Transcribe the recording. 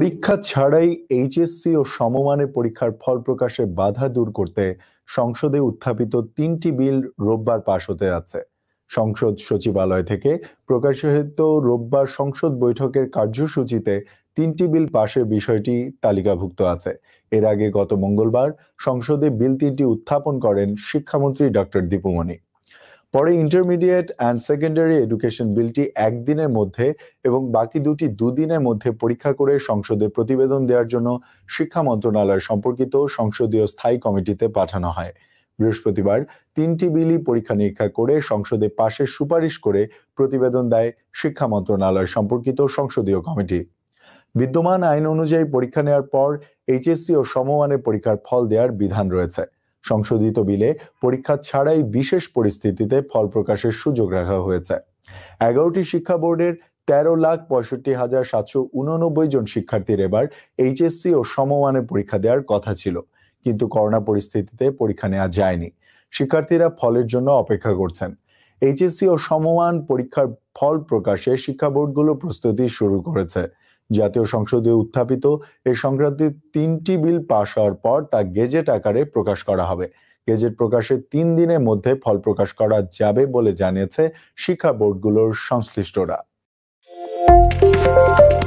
পরীক্ষা ছাড়াই এইচএসসি ও সমমানের পরীক্ষার ফল প্রকাশে বাধা দূর করতে সংসদে উত্থাপিত তিনটি বিল রোববার পাশ হতে যাচ্ছে সংসদ সচিবালয় থেকে প্রকাশিত রোববার সংসদ বৈঠকের কার্যসূচিতে তিনটি বিল পাশের বিষয়টি তালিকাভুক্ত আছে এর আগে গত মঙ্গলবার সংসদে বিল তিনটি উত্থাপন করেন শিক্ষামন্ত্রী ডক্টর দীপুমণি পরে ইন্টারমিডিয়েট অ্যান্ড সেকেন্ডারি এডুকেশন বিলটি একদিনের মধ্যে এবং বাকি দুটি দুদিনের মধ্যে পরীক্ষা করে সংসদে প্রতিবেদন দেওয়ার জন্য শিক্ষা মন্ত্রণালয় সম্পর্কিত সংসদীয় স্থায়ী কমিটিতে পাঠানো হয় বৃহস্পতিবার তিনটি বিলই পরীক্ষা নিরীক্ষা করে সংসদে পাশের সুপারিশ করে প্রতিবেদন দেয় শিক্ষা মন্ত্রণালয় সম্পর্কিত সংসদীয় কমিটি বিদ্যমান আইন অনুযায়ী পরীক্ষা নেওয়ার পর এইচএসসি ও সমমানের পরীক্ষার ফল দেওয়ার বিধান রয়েছে সংশোধিত বিলে পরীক্ষা ছাড়াই বিশেষ পরিস্থিতিতে ফল প্রকাশের সুযোগ রাখা হয়েছে এগারোটি শিক্ষা বোর্ডের তেরো লাখ পঁয়ষট্টি হাজার সাতশো উননব্বই জন শিক্ষার্থীর এবার এইচএসসি ও সমমানের পরীক্ষা দেওয়ার কথা ছিল কিন্তু করোনা পরিস্থিতিতে পরীক্ষা নেওয়া যায়নি শিক্ষার্থীরা ফলের জন্য অপেক্ষা করছেন এইচএসসি ও সমমান পরীক্ষার ফল প্রকাশে শিক্ষা বোর্ডগুলো প্রস্তুতি শুরু করেছে জাতীয় সংসদে উত্থাপিত এ সংক্রান্ত তিনটি বিল পাশ হওয়ার পর তা গেজেট আকারে প্রকাশ করা হবে গেজেট প্রকাশের তিন দিনের মধ্যে ফল প্রকাশ করা যাবে বলে জানিয়েছে শিক্ষা বোর্ডগুলোর সংশ্লিষ্টরা